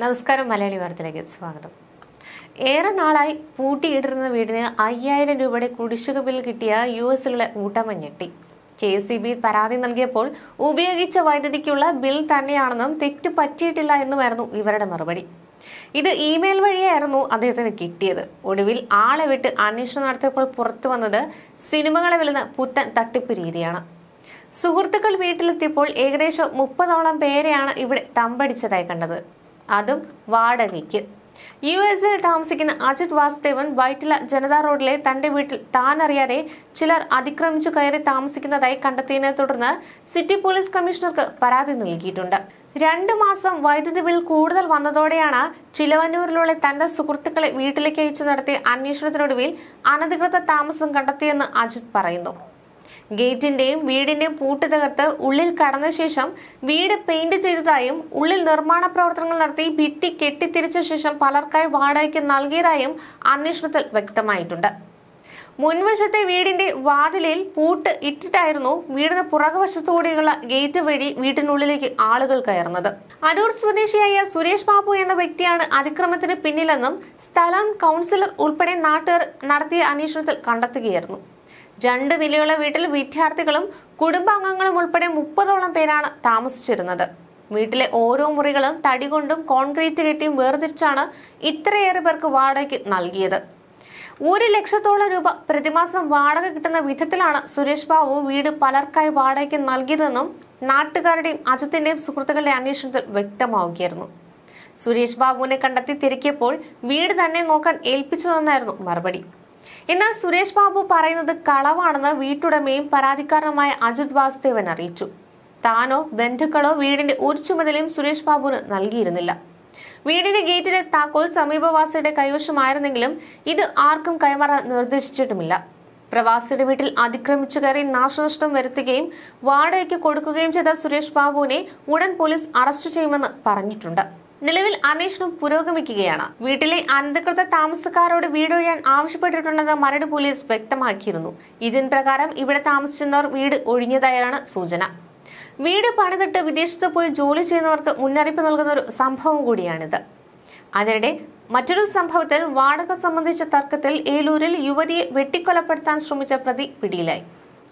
നമസ്കാരം മലയാളി വാർത്തയിലേക്ക് സ്വാഗതം ഏറെ നാളായി പൂട്ടിയിട്ടിരുന്ന വീടിന് അയ്യായിരം രൂപയുടെ കുടിശ്ശിക ബിൽ കിട്ടിയ യു എസിലുള്ള ഊട്ടമ്മ ഞെട്ടി കെ സി ബി പരാതി നൽകിയപ്പോൾ ഉപയോഗിച്ച വൈദ്യുതിക്കുള്ള ബിൽ തന്നെയാണെന്നും തെറ്റ് പറ്റിയിട്ടില്ല എന്നുമായിരുന്നു ഇവരുടെ മറുപടി ഇത് ഇമെയിൽ വഴിയായിരുന്നു അദ്ദേഹത്തിന് കിട്ടിയത് ഒടുവിൽ ആളെ വിട്ട് അന്വേഷണം നടത്തിയപ്പോൾ പുറത്തു വന്നത് സിനിമകളെ വിളുന്ന പുത്തൻ തട്ടിപ്പ് രീതിയാണ് സുഹൃത്തുക്കൾ വീട്ടിലെത്തിയപ്പോൾ ഏകദേശം മുപ്പതോളം പേരെയാണ് ഇവിടെ തമ്പടിച്ചതായി കണ്ടത് അതും വാടകയ്ക്ക് യു എസിൽ താമസിക്കുന്ന അജിത് വാസുദേവൻ വൈറ്റില ജനതാ റോഡിലെ തന്റെ വീട്ടിൽ താനറിയാതെ ചിലർ അതിക്രമിച്ചു കയറി താമസിക്കുന്നതായി കണ്ടെത്തിയതിനെ തുടർന്ന് സിറ്റി പോലീസ് കമ്മീഷണർക്ക് പരാതി നൽകിയിട്ടുണ്ട് രണ്ട് മാസം വൈദ്യുതി ബിൽ കൂടുതൽ വന്നതോടെയാണ് ചിലവന്നൂരിലുള്ള തന്റെ സുഹൃത്തുക്കളെ വീട്ടിലേക്ക് അയച്ചു നടത്തിയ അന്വേഷണത്തിനൊടുവിൽ അനധികൃത താമസം കണ്ടെത്തിയെന്ന് അജിത് പറയുന്നു ഗേറ്റിന്റെയും വീടിന്റെയും പൂട്ട് തകർത്ത് ഉള്ളിൽ കടന്ന ശേഷം വീട് പെയിന്റ് ചെയ്തതായും ഉള്ളിൽ നിർമ്മാണ പ്രവർത്തനങ്ങൾ നടത്തി ഭിത്തി കെട്ടിത്തിരിച്ച ശേഷം പലർക്കായി വാടകയ്ക്ക് നൽകിയതായും അന്വേഷണത്തിൽ വ്യക്തമായിട്ടുണ്ട് മുൻവശത്തെ വീടിന്റെ വാതിലിൽ പൂട്ട് ഇട്ടിട്ടായിരുന്നു വീടിന് പുറകുവശത്തൂടെയുള്ള ഗേറ്റ് വഴി വീട്ടിനുള്ളിലേക്ക് ആളുകൾ കയറുന്നത് അടൂർ സ്വദേശിയായ സുരേഷ് ബാബു എന്ന വ്യക്തിയാണ് അതിക്രമത്തിന് പിന്നിലെന്നും സ്ഥലം കൗൺസിലർ ഉൾപ്പെടെ നാട്ടുകാർ നടത്തിയ അന്വേഷണത്തിൽ കണ്ടെത്തുകയായിരുന്നു രണ്ട് നിലയുള്ള വീട്ടിൽ വിദ്യാർത്ഥികളും കുടുംബാംഗങ്ങളും ഉൾപ്പെടെ മുപ്പതോളം പേരാണ് താമസിച്ചിരുന്നത് വീട്ടിലെ ഓരോ മുറികളും തടി കൊണ്ടും കോൺക്രീറ്റ് കെട്ടിയും വേർതിരിച്ചാണ് ഇത്രയേറെ പേർക്ക് വാടകയ്ക്ക് നൽകിയത് ഒരു ലക്ഷത്തോളം രൂപ പ്രതിമാസം വാടക കിട്ടുന്ന വിധത്തിലാണ് സുരേഷ് ബാബു വീട് പലർക്കായി വാടകയ്ക്ക് നൽകിയതെന്നും നാട്ടുകാരുടെയും അജത്തിന്റെയും സുഹൃത്തുക്കളുടെ അന്വേഷണത്തിൽ വ്യക്തമാവുകയായിരുന്നു സുരേഷ് ബാബുവിനെ കണ്ടെത്തി തിരക്കിയപ്പോൾ വീട് തന്നെ നോക്കാൻ ഏൽപ്പിച്ചതെന്നായിരുന്നു മറുപടി എന്നാൽ സുരേഷ് ബാബു പറയുന്നത് കളവാണെന്ന് വീട്ടുടമയും പരാതിക്കാരനുമായ അജിത് വാസുദേവൻ അറിയിച്ചു താനോ ബന്ധുക്കളോ വീടിന്റെ ഒരു ചുമതലയും സുരേഷ് ബാബുവിന് നൽകിയിരുന്നില്ല വീടിന്റെ ഗേറ്റിലെ താക്കോൽ സമീപവാസിയുടെ കൈവശമായിരുന്നെങ്കിലും ഇത് ആർക്കും കൈമാറാൻ നിർദ്ദേശിച്ചിട്ടുമില്ല പ്രവാസിയുടെ വീട്ടിൽ അതിക്രമിച്ചു കയറി നാശനഷ്ടം വരുത്തുകയും വാടകയ്ക്ക് കൊടുക്കുകയും ചെയ്ത സുരേഷ് ബാബുവിനെ ഉടൻ പോലീസ് അറസ്റ്റ് ചെയ്യുമെന്ന് പറഞ്ഞിട്ടുണ്ട് നിലവിൽ അന്വേഷണം പുരോഗമിക്കുകയാണ് വീട്ടിലെ അനധികൃത താമസക്കാരോട് വീടൊഴിയാൻ ആവശ്യപ്പെട്ടിട്ടുണ്ടെന്ന് മരട് പോലീസ് വ്യക്തമാക്കിയിരുന്നു ഇതിൻ പ്രകാരം ഇവിടെ താമസിച്ചിരുന്നവർ വീട് ഒഴിഞ്ഞതായാണ് സൂചന വീട് പണിതിട്ട് വിദേശത്ത് പോയി ജോലി ചെയ്യുന്നവർക്ക് മുന്നറിയിപ്പ് നൽകുന്ന ഒരു സംഭവം കൂടിയാണിത് അതിനിടെ മറ്റൊരു സംഭവത്തിൽ വാടക സംബന്ധിച്ച തർക്കത്തിൽ ഏലൂരിൽ യുവതിയെ വെട്ടിക്കൊലപ്പെടുത്താൻ ശ്രമിച്ച പ്രതി പിടിയിലായി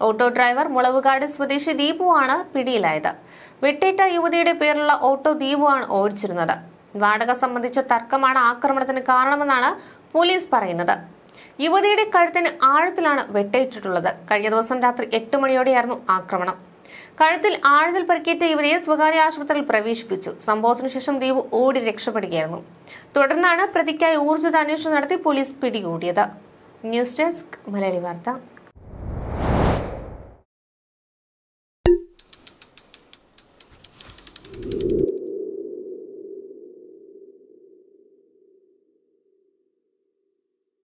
ഓട്ടോ ഡ്രൈവർ മുളവുകാട് സ്വദേശി ദീപുവാണ് പിടിയിലായത് വെട്ടേറ്റ യുവതിയുടെ പേരിലുള്ള ഓട്ടോ ദീപുവാണ് ഓടിച്ചിരുന്നത് വാടക സംബന്ധിച്ച തർക്കമാണ് ആക്രമണത്തിന് കാരണമെന്നാണ് പോലീസ് പറയുന്നത് യുവതിയുടെ കഴുത്തിന് ആഴത്തിലാണ് വെട്ടേറ്റിട്ടുള്ളത് കഴിഞ്ഞ ദിവസം രാത്രി എട്ട് മണിയോടെയായിരുന്നു ആക്രമണം കഴുത്തിൽ ആഴത്തിൽ പരിക്കേറ്റ ഇവരെ സ്വകാര്യ ആശുപത്രിയിൽ പ്രവേശിപ്പിച്ചു സംഭവത്തിനു ശേഷം ദ്വീപ് ഓടി രക്ഷപ്പെടുകയായിരുന്നു തുടർന്നാണ് പ്രതിക്കായി ഊർജിത അന്വേഷണം നടത്തി പോലീസ് പിടികൂടിയത് ന്യൂസ് ഡെസ്ക് മലയാളി വാർത്ത